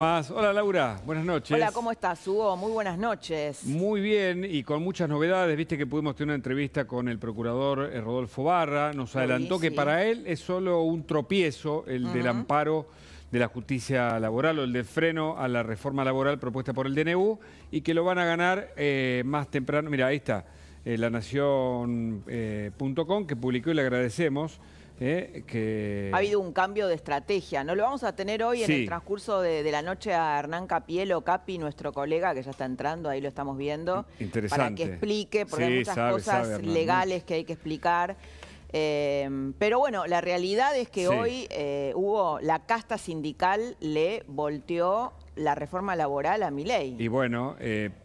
Hola Laura, buenas noches. Hola, ¿cómo estás, Hugo? Muy buenas noches. Muy bien y con muchas novedades. Viste que pudimos tener una entrevista con el procurador eh, Rodolfo Barra. Nos adelantó que para él es solo un tropiezo el del amparo de la justicia laboral o el del freno a la reforma laboral propuesta por el DNU y que lo van a ganar eh, más temprano. Mira, ahí está, eh, La lanación.com que publicó y le agradecemos. ¿eh? Ha habido un cambio de estrategia, ¿no? Lo vamos a tener hoy en el transcurso de, la noche a Hernán Capielo, Capi, nuestro colega, que ya está entrando, ahí lo estamos viendo. Para que explique, porque hay muchas cosas legales que hay que explicar. Eh, pero bueno, la realidad es que hoy eh, hubo la casta sindical le volteó la reforma laboral a mi ley. Y bueno,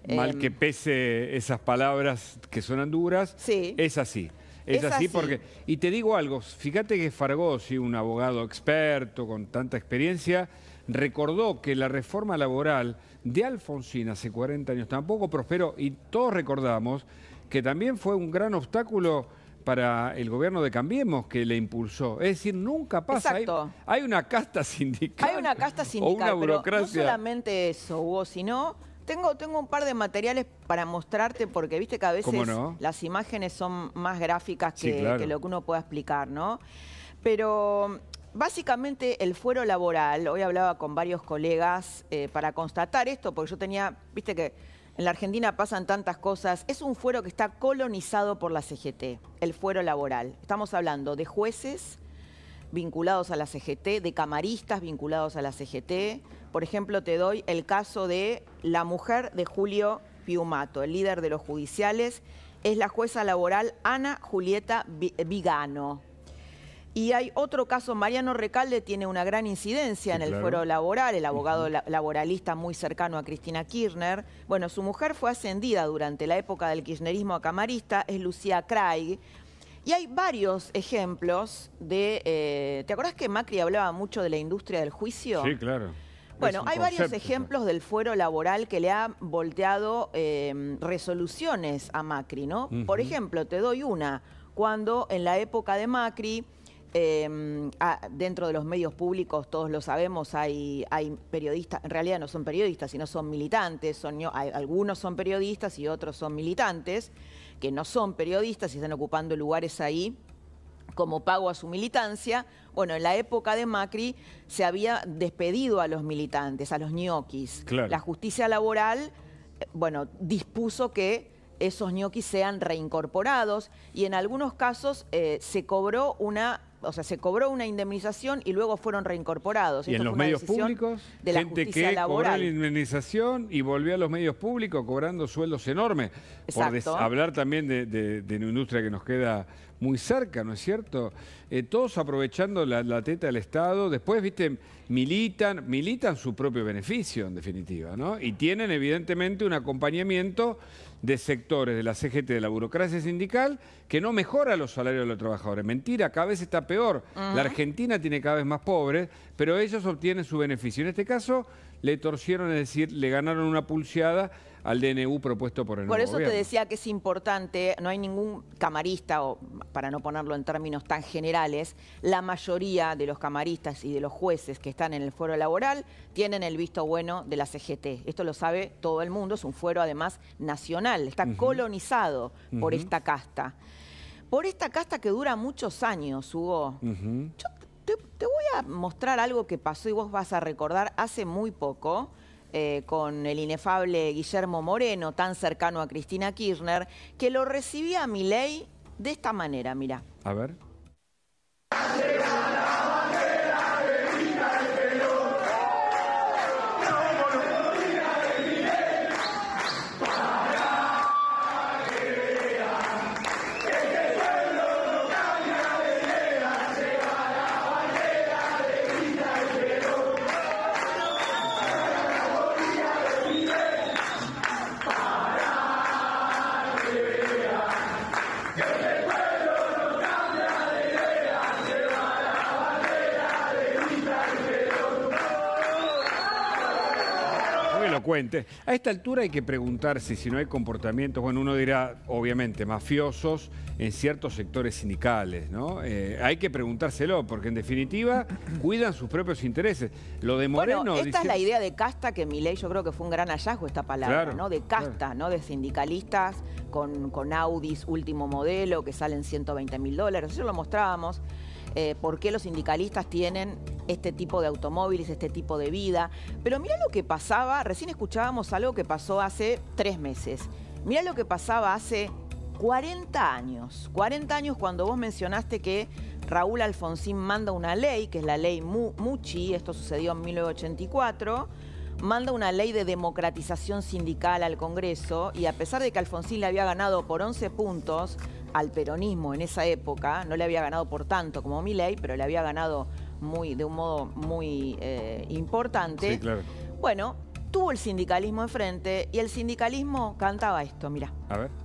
mal que pese esas palabras que suenan duras, es así. Es, así, porque... Y te digo algo, fíjate que Fargosi, un abogado experto con tanta experiencia, recordó que la reforma laboral de Alfonsín hace 40 años tampoco prosperó y todos recordamos que también fue un gran obstáculo para el gobierno de Cambiemos que le impulsó. Es decir, nunca pasa. Hay, una casta sindical. Hay una casta sindical. burocracia. no solamente eso, Hugo, sino tengo, un par de materiales para mostrarte porque viste que a veces las imágenes son más gráficas que, lo que uno pueda explicar, ¿no? Pero Básicamente el fuero laboral, hoy hablaba con varios colegas eh, para constatar esto, porque yo tenía, viste que en la Argentina pasan tantas cosas, es un fuero que está colonizado por la CGT, el fuero laboral. Estamos hablando de jueces vinculados a la CGT, de camaristas vinculados a la CGT, por ejemplo, te doy el caso de la mujer de Julio Piumato, el líder de los judiciales, es la jueza laboral Ana Julieta Vigano. Y hay otro caso, Mariano Recalde tiene una gran incidencia en el fuero laboral, el abogado laboralista muy cercano a Cristina Kirchner. Bueno, su mujer fue ascendida durante la época del kirchnerismo a camarista, es Lucía Craig. Y hay varios ejemplos de... Eh, ¿Te acordás que Macri hablaba mucho de la industria del juicio? Sí, claro. Bueno, hay varios ejemplos del fuero laboral que le ha volteado em, resoluciones a Macri, ¿no? Por ejemplo, te doy una, cuando en la época de Macri... Em, dentro de los medios públicos, todos lo sabemos, hay, periodistas, en realidad no son periodistas, sino son militantes, algunos son periodistas y otros son militantes, que no son periodistas y están ocupando lugares ahí como pago a su militancia. Bueno, en la época de Macri se había despedido a los militantes, a los ñoquis. La justicia laboral, eh, bueno, dispuso que esos ñoquis sean reincorporados y en algunos casos eh, se cobró una o sea, se cobró una indemnización y luego fueron reincorporados. Y en los medios públicos, la gente que cobró la indemnización y volvió a los medios públicos cobrando sueldos enormes. Por hablar también de, una industria que nos queda muy cerca, ¿no es cierto? Eh, todos aprovechando la, la, teta del Estado, después, viste, militan, militan su propio beneficio, en definitiva, ¿no? Y tienen evidentemente un acompañamiento de sectores de la CGT, de la burocracia sindical, que no mejora los salarios de los trabajadores. Mentira, cada vez está peor. La Argentina tiene cada vez más pobres, pero ellos obtienen su beneficio. En este caso, le torcieron, es decir, le ganaron una pulseada al DNU propuesto por el Por eso te decía que es importante, no hay ningún camarista, o para no ponerlo en términos tan generales, la mayoría de los camaristas y de los jueces que están en el fuero laboral tienen el visto bueno de la CGT. Esto lo sabe todo el mundo, es un fuero además nacional, está colonizado por esta casta. Por esta casta que dura muchos años, Hugo. Yo te voy a mostrar algo que pasó y vos vas a recordar hace muy poco eh, con el inefable Guillermo Moreno, tan cercano a Cristina Kirchner, que lo recibía a ley de esta manera, mira. A ver. A esta altura hay que preguntarse si no hay comportamientos, bueno, uno dirá, obviamente, mafiosos en ciertos sectores sindicales, ¿no? Eh, hay que preguntárselo, porque en definitiva cuidan sus propios intereses. Lo de Moreno... Bueno, esta es la idea de casta que Milei, yo creo que fue un gran hallazgo esta palabra, ¿no? De casta, ¿no? De sindicalistas con, con Audis último modelo que salen 120 mil dólares, eso lo mostrábamos. Eh, por qué los sindicalistas tienen este tipo de automóviles, este tipo de vida. Pero mira lo que pasaba, recién escuchábamos algo que pasó hace tres meses. Mira lo que pasaba hace 40 años. 40 años cuando vos mencionaste que Raúl Alfonsín manda una ley, que es la ley Muchi, esto sucedió en 1984 manda una ley de democratización sindical al Congreso y a pesar de que Alfonsín le había ganado por 11 puntos, al peronismo en esa época, no le había ganado por tanto como Milei, pero le había ganado muy, de un modo muy eh, importante. Sí, claro. Bueno, tuvo el sindicalismo enfrente y el sindicalismo cantaba esto, mira. A ver.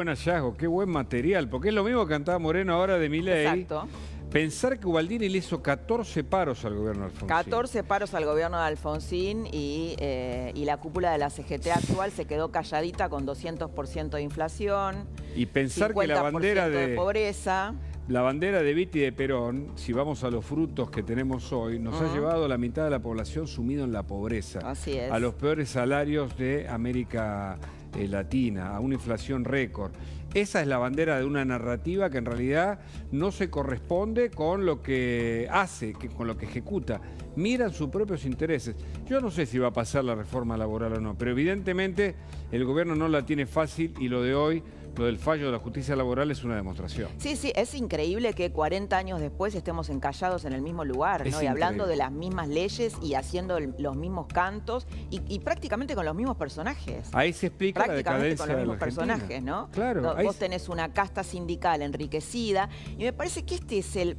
buen hallazgo, qué buen material, porque es lo mismo que cantaba Moreno ahora de Miley. Exacto. Pensar que Ubaldini le hizo 14 paros al gobierno de Alfonsín. 14 paros al gobierno de Alfonsín y, eh, la cúpula de la CGT actual se quedó calladita con 200% de inflación. Y pensar que la bandera de, pobreza. La bandera de Viti de Perón, si vamos a los frutos que tenemos hoy, nos ha llevado a la mitad de la población sumido en la pobreza. Así es. A los peores salarios de América eh, latina, a una inflación récord. Esa es la bandera de una narrativa que en realidad no se corresponde con lo que hace, con lo que ejecuta. Miran sus propios intereses. Yo no sé si va a pasar la reforma laboral o no, pero evidentemente el gobierno no la tiene fácil y lo de hoy lo del fallo de la justicia laboral es una demostración. Sí, sí, es increíble que 40 años después estemos encallados en el mismo lugar, ¿no? Y hablando de las mismas leyes y haciendo los mismos cantos y, prácticamente con los mismos personajes. Ahí se explica prácticamente la con los mismos de personajes, ¿no? Claro. No, vos tenés una casta sindical enriquecida y me parece que este es el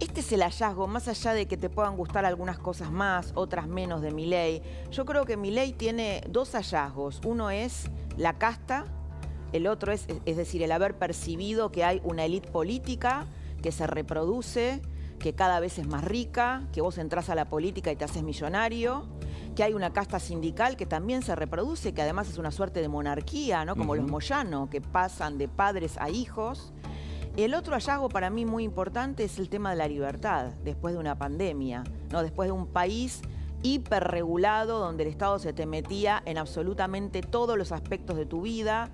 este es el hallazgo, más allá de que te puedan gustar algunas cosas más, otras menos de mi ley. Yo creo que mi ley tiene dos hallazgos. Uno es la casta el otro es, es decir, el haber percibido que hay una élite política que se reproduce, que cada vez es más rica, que vos entras a la política y te haces millonario, que hay una casta sindical que también se reproduce, que además es una suerte de monarquía, ¿no? Como los Moyano, que pasan de padres a hijos. El otro hallazgo para mí muy importante es el tema de la libertad, después de una pandemia, ¿no? Después de un país hiperregulado donde el Estado se te metía en absolutamente todos los aspectos de tu vida,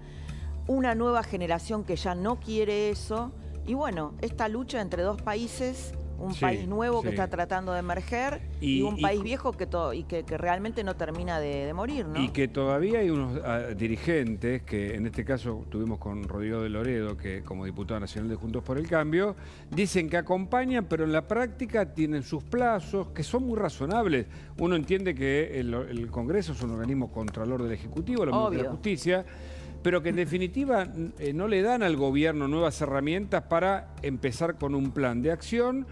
una nueva generación que ya no quiere eso. Y bueno, esta lucha entre dos países un país nuevo que está tratando de emerger y, un país viejo que, todo, y que, realmente no termina de, morir. ¿no? Y que todavía hay unos ah, dirigentes, que en este caso tuvimos con Rodrigo de Loredo, que como diputado nacional de Juntos por el Cambio, dicen que acompañan, pero en la práctica tienen sus plazos, que son muy razonables. Uno entiende que el, Congreso es un organismo contralor del Ejecutivo, la de la Justicia pero que en definitiva eh, no le dan al gobierno nuevas herramientas para empezar con un plan de acción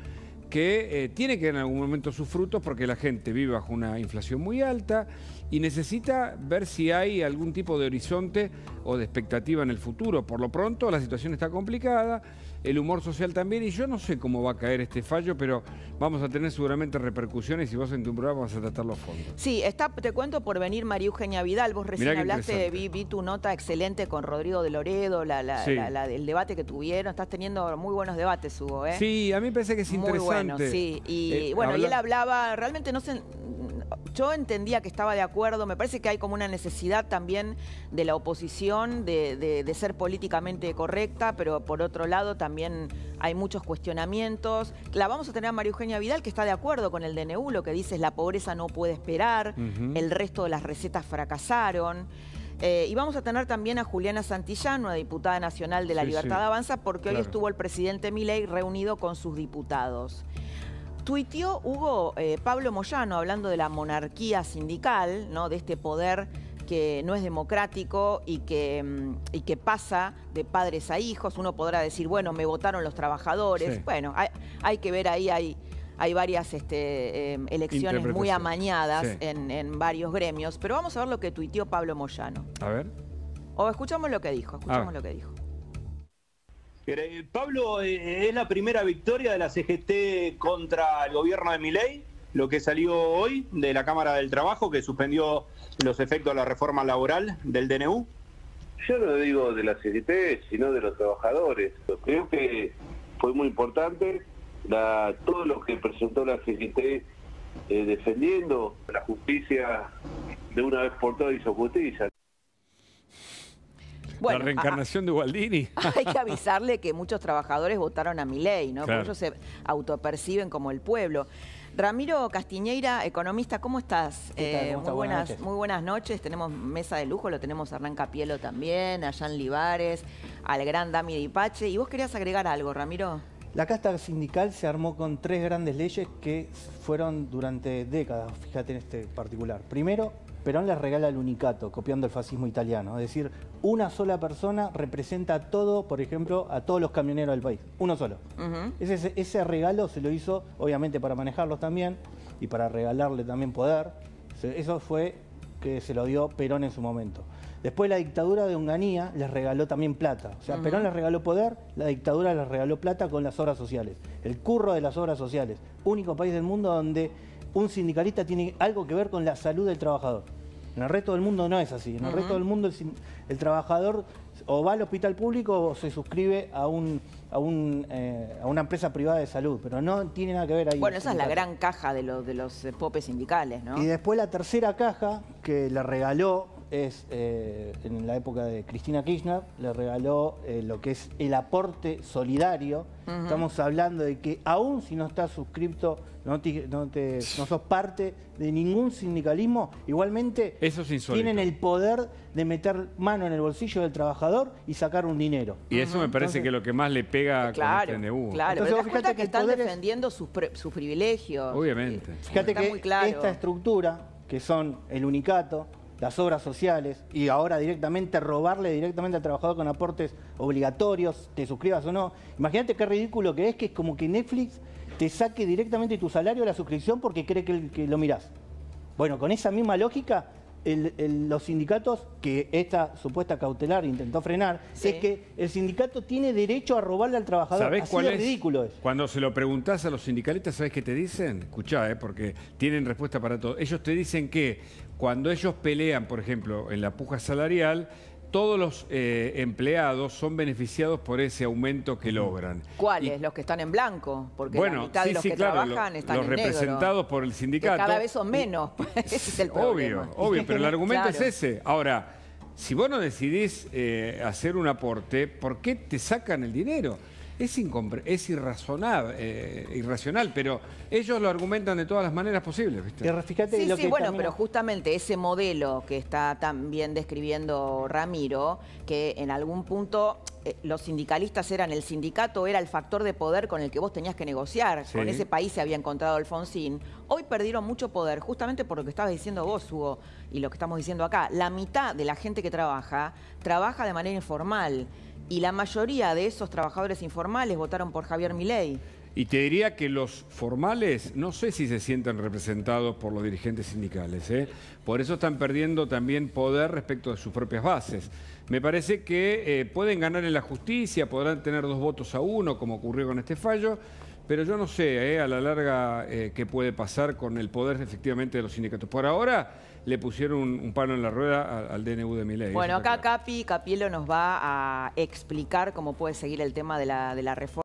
que eh, tiene que en algún momento sus frutos porque la gente vive bajo una inflación muy alta, y necesita ver si hay algún tipo de horizonte o de expectativa en el futuro. Por lo pronto la situación está complicada, el humor social también y yo no sé cómo va a caer este fallo, pero vamos a tener seguramente repercusiones y vos en tu programa vas a tratar los fondos Sí, está, te cuento por venir María Eugenia Vidal, vos recién hablaste, vi, vi, tu nota excelente con Rodrigo de Loredo, la, el debate que tuvieron, estás teniendo muy buenos debates Hugo, ¿eh? Sí, a mí me parece que es muy Bueno, sí, y eh, bueno, y él hablaba, realmente no se yo entendía que estaba de acuerdo, me parece que hay como una necesidad también de la oposición de, ser políticamente correcta, pero por otro lado también hay muchos cuestionamientos. La vamos a tener a María Eugenia Vidal, que está de acuerdo con el DNU, lo que dice es la pobreza no puede esperar, el resto de las recetas fracasaron. Eh, y vamos a tener también a Juliana Santillán, una diputada nacional de la Libertad Avanza, porque hoy estuvo el presidente Milei reunido con sus diputados. Tuiteó Hugo eh, Pablo Moyano hablando de la monarquía sindical, ¿no? de este poder que no es democrático y que, mm, y que pasa de padres a hijos. Uno podrá decir, bueno, me votaron los trabajadores. Bueno, hay, que ver ahí, hay, hay varias este, em, elecciones muy amañadas en, en, varios gremios. Pero vamos a ver lo que tuiteó Pablo Moyano. A ver. O escuchamos lo que dijo, escuchamos lo que dijo. Eh, Pablo, eh, ¿es la primera victoria de la CGT contra el gobierno de Miley? Lo que salió hoy de la Cámara del Trabajo, que suspendió los efectos de la reforma laboral del DNU. Yo no digo de la CGT, sino de los trabajadores. Creo que fue muy importante la, todo lo que presentó la CGT eh, defendiendo la justicia de una vez por todas y su justicia la reencarnación de Gualdini. Hay que avisarle que muchos trabajadores votaron a ley. ¿no? Claro. ellos se autoperciben como el pueblo. Ramiro Castiñeira, economista, ¿cómo estás? Eh, muy, buenas, noches. Tenemos mesa de lujo, lo tenemos a Hernán Capielo también, a Jan Livares, al gran Dami Ipache. ¿Y vos querías agregar algo, Ramiro? La casta sindical se armó con tres grandes leyes que fueron durante décadas, fíjate en este particular. Primero, Perón les regala el unicato, copiando el fascismo italiano. Es decir, una sola persona representa a todo, por ejemplo, a todos los camioneros del país. Uno solo. ese, regalo se lo hizo, obviamente, para manejarlos también y para regalarle también poder. Eso fue que se lo dio Perón en su momento. Después la dictadura de Unganía les regaló también plata. O sea, Perón les regaló poder, la dictadura les regaló plata con las obras sociales. El curro de las obras sociales. Único país del mundo donde un sindicalista tiene algo que ver con la salud del trabajador. En el resto del mundo no es así. En el resto del mundo el, trabajador o va al hospital público o se suscribe eh, a una empresa privada de salud, pero no tiene nada que ver ahí. Bueno, esa es la gran caja de, los de los eh, popes sindicales, ¿no? Y después la tercera caja que le regaló es, eh, en la época de Cristina Kirchner, le regaló eh, lo que es el aporte solidario. Estamos hablando de que aún si no estás suscripto, no, sos parte de ningún sindicalismo, igualmente tienen el poder de meter mano en el bolsillo del trabajador y sacar un dinero. Y eso me parece que es lo que más le pega el este TNU. Claro, Entonces, fíjate que, están defendiendo sus, sus, privilegios. Obviamente. Eh, fíjate que esta estructura, que son el unicato, las obras sociales y ahora directamente robarle directamente al trabajador con aportes obligatorios, te suscribas o no. Imagínate qué ridículo que es que es como que Netflix te saque directamente tu salario de la suscripción porque cree que, lo mirás. Bueno, con esa misma lógica los sindicatos, que esta supuesta cautelar intentó frenar, es que el sindicato tiene derecho a robarle al trabajador. cuál es? ridículo es. Cuando se lo preguntás a los sindicalistas, sabes qué te dicen? Escuchá, eh, porque tienen respuesta para todo. Ellos te dicen que cuando ellos pelean, por ejemplo, en la puja salarial, todos los eh, empleados son beneficiados por ese aumento que logran. ¿Cuáles? los que están en blanco, porque la mitad de los que trabajan están los representados por el sindicato. cada vez son menos, ese es el problema. Obvio, obvio, pero el argumento es ese. Ahora, si vos no decidís eh, hacer un aporte, ¿por qué te sacan el dinero? es, es eh, irracional, pero ellos lo argumentan de todas las maneras posibles. ¿viste? sí, sí, bueno, pero justamente ese modelo que está también describiendo Ramiro, que en algún punto eh, los sindicalistas eran el sindicato, era el factor de poder con el que vos tenías que negociar. Con ese país se había encontrado Alfonsín. Hoy perdieron mucho poder, justamente por lo que estabas diciendo vos, Hugo, y lo que estamos diciendo acá. La mitad de la gente que trabaja, trabaja de manera informal y la mayoría de esos trabajadores informales votaron por Javier Milei. Y te diría que los formales no sé si se sienten representados por los dirigentes sindicales. ¿eh? Por eso están perdiendo también poder respecto de sus propias bases. Me parece que eh, pueden ganar en la justicia, podrán tener dos votos a uno, como ocurrió con este fallo, pero yo no sé ¿eh? a la larga eh, qué puede pasar con el poder efectivamente de los sindicatos. Por ahora le pusieron un, palo en la rueda al, DNU de Miley. Bueno, acá Capi Capielo nos va a explicar cómo puede seguir el tema de la reforma.